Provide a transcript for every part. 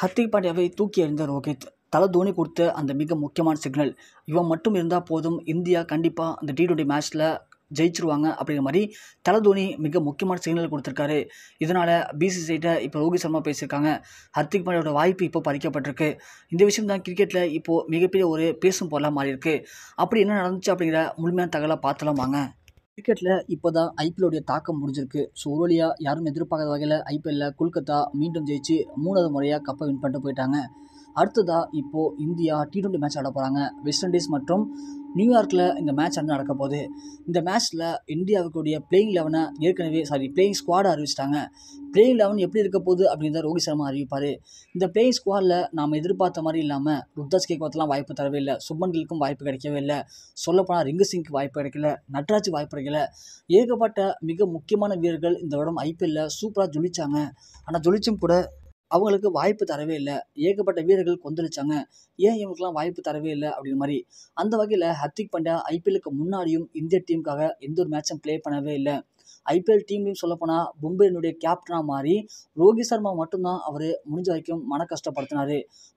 ஹர்திக் பாண்டியாவை தூக்கி எறிந்த ரோஹித் தலை தோனி கொடுத்த அந்த மிக முக்கியமான சிக்னல் இவன் மட்டும் இருந்தால் போதும் இந்தியா கண்டிப்பாக அந்த டி டுவெண்ட்டி மேட்ச்சில் ஜெயிச்சிருவாங்க அப்படிங்கிற மாதிரி தலை தோனி மிக முக்கியமான சிக்னல் கொடுத்துருக்காரு இதனால் பிசிசிஐட்ட இப்போ ரோஹித் சர்மா பேசியிருக்காங்க ஹர்திக் பாண்டியோட வாய்ப்பு இப்போ பறிக்கப்பட்டிருக்கு இந்த விஷயம் தான் கிரிக்கெட்டில் இப்போது மிகப்பெரிய ஒரு பேசும் பொருளாக மாறி இருக்குது அப்படி என்ன நடந்துச்சு அப்படிங்கிற முழுமையான தகவலை பார்த்துலாம் வாங்க கிரிக்கெட்டில் இப்போ தான் ஐபிஎல்லுடைய தாக்கம் முடிஞ்சிருக்கு ஸோ ஒரு யாரும் எதிர்பார்க்காத வகையில் ஐபிஎல்லில் கொல்கத்தா மீண்டும் ஜெயிச்சு மூணாவது முறையாக கப்பை வின் பண்ணிட்டு போயிட்டாங்க அடுத்ததாக இப்போது இந்தியா டி ட்வெண்ட்டி மேட்ச் ஆட போகிறாங்க வெஸ்ட் இண்டீஸ் மற்றும் நியூயார்க்கில் இந்த மேட்ச் வந்து நடக்க போகுது இந்த மேட்ச்சில் இந்தியாவுக்குடைய பிளேயிங் லெவனை ஏற்கனவே சாரி பிளேயிங் ஸ்குவாடை அறிவிச்சிட்டாங்க பிளேயிங் லெவன் எப்படி இருக்க போகுது அப்படின்றத ரோஹித் சர்மா அறிவிப்பார் இந்த பிளேயிங் ஸ்குவாடில் நாம் எதிர்பார்த்த மாதிரி இல்லாமல் ருத்ராஜ் கேக்வாத்லாம் வாய்ப்பு தரவே இல்லை சுப்மன் வாய்ப்பு கிடைக்கவே இல்லை சொல்லப்போனால் ரிங்கு சிங்க்கு வாய்ப்பு கிடைக்கல நட்ராஜ் வாய்ப்பு கிடைக்கல ஏகப்பட்ட மிக முக்கியமான வீரர்கள் இந்த வருடம் ஐபிஎல்லில் சூப்பராக ஜொலிச்சாங்க ஆனால் ஜொலிச்சும் கூட அவங்களுக்கு வாய்ப்பு தரவே இல்லை ஏகப்பட்ட வீரர்கள் கொந்தளிச்சாங்க ஏன் இவங்களுக்குலாம் வாய்ப்பு தரவே இல்லை அப்படிங்கிற மாதிரி அந்த வகையில் ஹர்திக் பாண்டியா ஐபிஎலுக்கு முன்னாடியும் இந்திய டீமுக்காக எந்த ஒரு மேட்சும் ப்ளே பண்ணவே இல்லை ஐபிஎல் டீம்லையும் சொல்லப்போனால் மும்பையினுடைய கேப்டனாக மாறி ரோஹித் சர்மா மட்டும்தான் அவர் முடிஞ்ச வரைக்கும் மன கஷ்டப்படுத்தினார்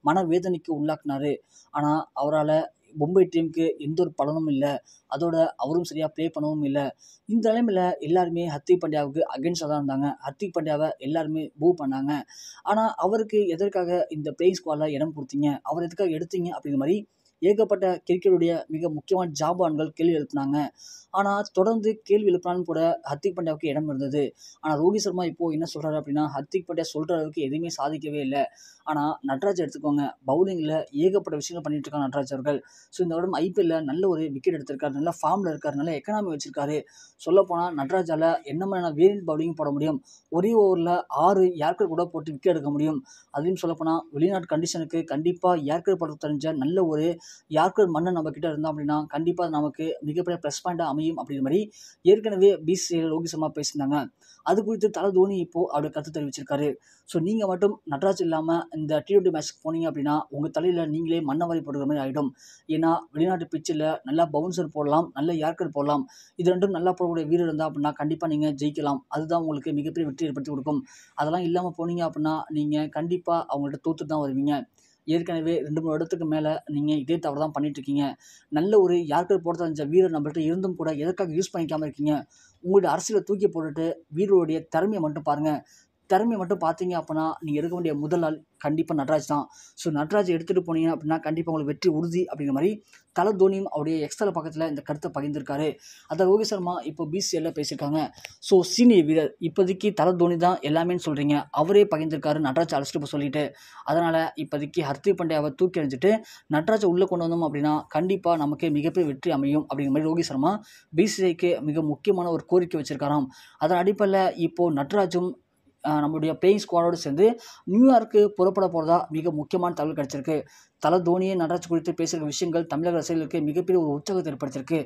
மன வேதனைக்கு உள்ளாக்குனார் ஆனால் அவரால் மும்பை டீமுக்கு எந்த ஒரு பலனும் இல்லை அதோட அவரும் சரியாக ப்ளே பண்ணவும் இல்லை இந்த நிலைமையில் எல்லாருமே ஹர்திக் பாண்டியாவுக்கு அகென்ஸ்டாக தான் இருந்தாங்க ஹர்திக் பாண்டியாவை எல்லாருமே பூ பண்ணாங்க ஆனால் அவருக்கு எதற்காக இந்த பிளேயிங் ஸ்குவாடில் இடம் கொடுத்தீங்க அவர் எதுக்காக எடுத்தீங்க அப்படிங்கிற மாதிரி ஏகப்பட்ட கிரிக்கெட்டுடைய மிக முக்கியமான ஜாபான்கள் கேள்வி எழுப்பினாங்க ஆனால் தொடர்ந்து கேள்வி எழுப்பினாலும் கூட ஹர்திக் பாண்டியாவுக்கு இடம் இருந்தது ஆனால் ரோஹித் சர்மா இப்போது என்ன சொல்கிறாரு அப்படின்னா ஹர்திக் பாண்டியா சொல்கிற அளவுக்கு எதுவுமே சாதிக்கவே இல்லை ஆனால் நட்ராஜ் எடுத்துக்கோங்க பவுலிங்கில் ஏகப்பட்ட விஷயங்கள் பண்ணிட்டு இருக்காங்க நட்ராஜ் அவர்கள் ஸோ இந்த வருடம் ஐபிஎல்ல நல்ல ஒரு விக்கெட் எடுத்திருக்காரு நல்ல ஃபார்மில் இருக்கார் நல்ல எக்கனாமி வச்சிருக்காரு சொல்லப்போனால் நட்ராஜால் என்ன மாதிரியான வேரியன்ட் பவுலிங் போட முடியும் ஒரே ஓவரில் ஆறு ஏர்கர் கூட போட்டு விக்கெட் எடுக்க முடியும் அதையும் சொல்லப்போனால் வெளிநாட்டு கண்டிஷனுக்கு கண்டிப்பாக ஏர்கர் போட தெரிஞ்ச நல்ல ஒரு யாருக்கு ஒரு மன்னன் நம்ம கிட்ட இருந்தோம் அப்படின்னா கண்டிப்பாக நமக்கு மிகப்பெரிய ப்ளஸ் பாயிண்டாக அமையும் அப்படிங்கிற மாதிரி ஏற்கனவே பிசிஎல் ரோஹித் பேசியிருந்தாங்க அது குறித்து தல தோனி இப்போது அவருடைய கருத்து தெரிவிச்சிருக்காரு ஸோ நீங்கள் மட்டும் நட்ராஜ் இல்லாமல் இந்த டி டுவெண்ட்டி மேட்ச்க்கு போனீங்க அப்படின்னா உங்கள் தலையில் நீங்களே மன்னவாரி போடுற மாதிரி ஆகிடும் ஏன்னா வெளிநாட்டு பிச்சில் நல்லா பவுன்சர் போடலாம் நல்ல யார்கர் போடலாம் இது ரெண்டும் நல்லா போடக்கூடிய வீரர் இருந்தால் அப்படின்னா கண்டிப்பாக நீங்கள் ஜெயிக்கலாம் அதுதான் உங்களுக்கு மிகப்பெரிய வெற்றி ஏற்படுத்தி கொடுக்கும் அதெல்லாம் இல்லாமல் போனீங்க அப்படின்னா நீங்கள் கண்டிப்பாக அவங்கள்ட்ட தோற்று தான் வருவீங்க ஏற்கனவே ரெண்டு மூணு இடத்துக்கு மேலே நீங்கள் இதே தவறு தான் பண்ணிட்டுருக்கீங்க நல்ல ஒரு யாருக்கு போட்டு இருந்த வீரர் நம்மள்கிட்ட இருந்தும் கூட எதற்காக யூஸ் பண்ணிக்காமல் இருக்கீங்க உங்களுடைய அரசியலை தூக்கி போட்டுட்டு வீரருடைய திறமையை மட்டும் பாருங்கள் திறமையை மட்டும் பார்த்தீங்க அப்படின்னா நீங்கள் எடுக்க வேண்டிய முதல் நாள் கண்டிப்பாக நட்ராஜ் தான் ஸோ நட்ராஜ் எடுத்துகிட்டு போனீங்க அப்படின்னா கண்டிப்பாக உங்களுக்கு வெற்றி உறுதி அப்படிங்கிற மாதிரி தல தோனியும் அவருடைய எக்ஸ்ட்ரா பக்கத்தில் இந்த கருத்தை பகிர்ந்திருக்காரு அந்த ரோஹித் சர்மா இப்போ பிசிஎல்ல பேசியிருக்காங்க ஸோ சீனியர் வீரர் இப்போதைக்கு தல தோனி தான் எல்லாமே சொல்கிறீங்க அவரே பகிர்ந்திருக்காரு நட்ராஜ் அழைச்சிட்டு போய் சொல்லிட்டு அதனால் இப்போதைக்கு ஹர்திக் அவர் தூக்கி அணிஞ்சிட்டு நட்ராஜை உள்ளே கொண்டு வந்தோம் அப்படின்னா கண்டிப்பாக நமக்கு மிகப்பெரிய வெற்றி அமையும் அப்படிங்கிற மாதிரி ரோஹித் சர்மா பிசிஐக்கு மிக முக்கியமான ஒரு கோரிக்கை வச்சுருக்காராம் அதன் அடிப்படையில் இப்போது நட்ராஜும் நம்மளுடைய பிளேயிங் ஸ்குவாடோடு சேர்ந்து நியூயார்க்கு புறப்பட போகிறதா மிக முக்கியமான தகவல் கிடச்சிருக்கு தல தோனியை நடராஜ் குறித்து பேசுகிற விஷயங்கள் தமிழக அரசியலுக்கு மிகப்பெரிய ஒரு உற்சாகத்தை ஏற்படுத்தியிருக்கு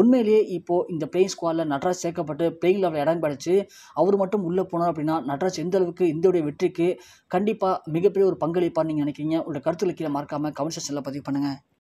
உண்மையிலேயே இப்போது இந்த பிளேயிங் ஸ்குவாடில் நடராஜ் சேர்க்கப்பட்டு பிளேயிங் லெவலில் இடம் கிடச்சி அவர் மட்டும் உள்ளே போனார் அப்படின்னா நடராஜ் எந்த அளவுக்கு இந்தியோடைய வெற்றிக்கு கண்டிப்பாக மிகப்பெரிய ஒரு பங்களிப்பாக நீங்கள் நினைக்கிறீங்க உங்களோட கருத்துக்களை கீழே மறக்காமல் கமெண்ட் செக்ஷனில் பதிவு பண்ணுங்கள்